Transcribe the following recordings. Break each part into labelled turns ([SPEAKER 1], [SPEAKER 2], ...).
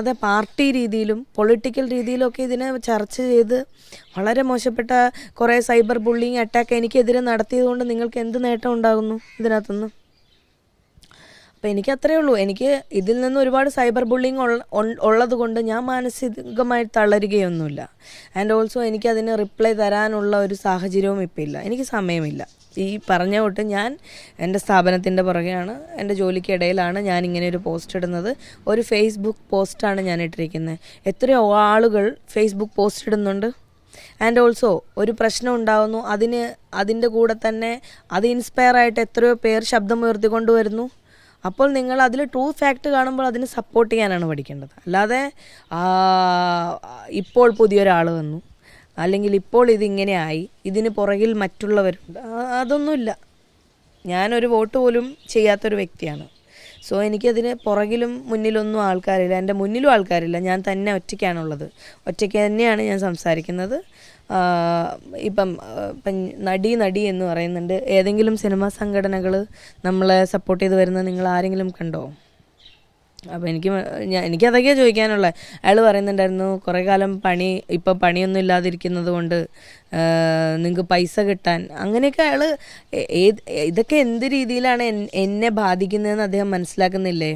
[SPEAKER 1] അത് പാർട്ടി രീതിയിലും പൊളിറ്റിക്കൽ രീതിയിലും ഒക്കെ ഇതിനെ ചർച്ച ചെയ്ത് വളരെ മോശപ്പെട്ട കുറേ സൈബർ ബുള്ളിങ് അറ്റാക്ക് എനിക്കെതിരെ നടത്തിയതുകൊണ്ട് നിങ്ങൾക്ക് എന്ത് നേട്ടം ഉണ്ടാകുന്നു ഇതിനകത്തുനിന്ന് അപ്പം എനിക്ക് അത്രയേ ഉള്ളൂ എനിക്ക് ഇതിൽ നിന്ന് ഒരുപാട് സൈബർ ബുള്ളിങ് ഉള്ളത് കൊണ്ട് ഞാൻ മാനസികമായി തളരുകയൊന്നുമില്ല ആൻഡ് ഓൾസോ എനിക്ക് അതിന് റിപ്ലൈ തരാനുള്ള ഒരു സാഹചര്യവും ഇപ്പം ഇല്ല എനിക്ക് സമയമില്ല ഈ പറഞ്ഞ തൊട്ട് ഞാൻ എൻ്റെ സ്ഥാപനത്തിൻ്റെ പുറകെയാണ് എൻ്റെ ജോലിക്കിടയിലാണ് ഞാൻ ഇങ്ങനെ ഒരു പോസ്റ്റ് ഇടുന്നത് ഒരു ഫേസ്ബുക്ക് പോസ്റ്റാണ് ഞാൻ ഇട്ടിരിക്കുന്നത് എത്രയോ ആളുകൾ ഫേസ്ബുക്ക് പോസ്റ്റ് ഇടുന്നുണ്ട് ആൻഡ് ഓൾസോ ഒരു പ്രശ്നം ഉണ്ടാവുന്നു അതിന് അതിൻ്റെ കൂടെ തന്നെ അത് ഇൻസ്പയർ ആയിട്ട് എത്രയോ പേർ ശബ്ദമുയർത്തിക്കൊണ്ടുവരുന്നു അപ്പോൾ നിങ്ങൾ അതിൽ ട്രൂ ഫാക്ട് കാണുമ്പോൾ അതിന് സപ്പോർട്ട് ചെയ്യാനാണ് പഠിക്കേണ്ടത് അല്ലാതെ ഇപ്പോൾ പുതിയൊരാൾ വന്നു അല്ലെങ്കിൽ ഇപ്പോൾ ഇതിങ്ങനെ ആയി ഇതിന് പുറകിൽ മറ്റുള്ളവരുണ്ട് അതൊന്നുമില്ല ഞാനൊരു വോട്ട് പോലും ചെയ്യാത്തൊരു വ്യക്തിയാണ് സോ എനിക്കതിന് പുറകിലും മുന്നിലൊന്നും ആൾക്കാരില്ല എൻ്റെ മുന്നിലും ആൾക്കാരില്ല ഞാൻ തന്നെ ഒറ്റയ്ക്കാണുള്ളത് ഒറ്റയ്ക്ക് തന്നെയാണ് ഞാൻ സംസാരിക്കുന്നത് ഇപ്പം ഇപ്പം നടി നടി എന്ന് പറയുന്നുണ്ട് ഏതെങ്കിലും സിനിമാ സംഘടനകൾ നമ്മളെ സപ്പോർട്ട് ചെയ്ത് വരുന്ന നിങ്ങൾ ആരെങ്കിലും കണ്ടോ അപ്പം എനിക്ക് ഞാൻ അതൊക്കെയാണ് ചോദിക്കാനുള്ളത് അയാൾ പറയുന്നുണ്ടായിരുന്നു കുറേ കാലം പണി ഇപ്പോൾ പണിയൊന്നും ഇല്ലാതിരിക്കുന്നത് കൊണ്ട് നിങ്ങൾക്ക് പൈസ കിട്ടാൻ അങ്ങനെയൊക്കെ അയാൾ ഏത് ഇതൊക്കെ എന്ത് രീതിയിലാണ് എന്നെ ബാധിക്കുന്നതെന്ന് അദ്ദേഹം മനസ്സിലാക്കുന്നില്ലേ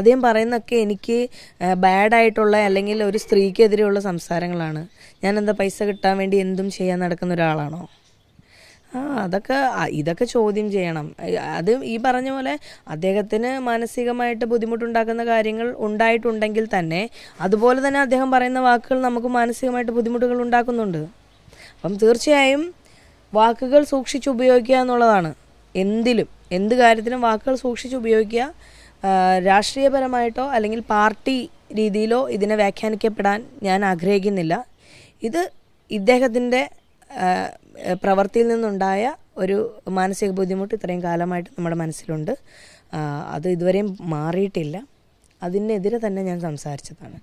[SPEAKER 1] അദ്ദേഹം പറയുന്നൊക്കെ എനിക്ക് ബാഡായിട്ടുള്ള അല്ലെങ്കിൽ ഒരു സ്ത്രീക്കെതിരെയുള്ള സംസാരങ്ങളാണ് ഞാനെന്താ പൈസ കിട്ടാൻ വേണ്ടി എന്തും ചെയ്യാൻ നടക്കുന്ന ഒരാളാണോ ആ അതൊക്കെ ഇതൊക്കെ ചോദ്യം ചെയ്യണം അത് ഈ പറഞ്ഞ പോലെ അദ്ദേഹത്തിന് മാനസികമായിട്ട് ബുദ്ധിമുട്ടുണ്ടാക്കുന്ന കാര്യങ്ങൾ ഉണ്ടായിട്ടുണ്ടെങ്കിൽ തന്നെ അതുപോലെ തന്നെ അദ്ദേഹം പറയുന്ന വാക്കുകൾ നമുക്ക് മാനസികമായിട്ട് ബുദ്ധിമുട്ടുകൾ ഉണ്ടാക്കുന്നുണ്ട് അപ്പം തീർച്ചയായും വാക്കുകൾ സൂക്ഷിച്ച് ഉപയോഗിക്കുക എന്നുള്ളതാണ് എന്തിലും എന്ത് കാര്യത്തിലും വാക്കുകൾ സൂക്ഷിച്ച് ഉപയോഗിക്കുക രാഷ്ട്രീയപരമായിട്ടോ അല്ലെങ്കിൽ പാർട്ടി രീതിയിലോ ഇതിനെ വ്യാഖ്യാനിക്കപ്പെടാൻ ഞാൻ ആഗ്രഹിക്കുന്നില്ല ഇത് ഇദ്ദേഹത്തിൻ്റെ പ്രവൃത്തിയിൽ നിന്നുണ്ടായ ഒരു മാനസിക ബുദ്ധിമുട്ട് ഇത്രയും കാലമായിട്ട് നമ്മുടെ മനസ്സിലുണ്ട് അത് ഇതുവരെയും മാറിയിട്ടില്ല അതിനെതിരെ തന്നെ ഞാൻ സംസാരിച്ചതാണ്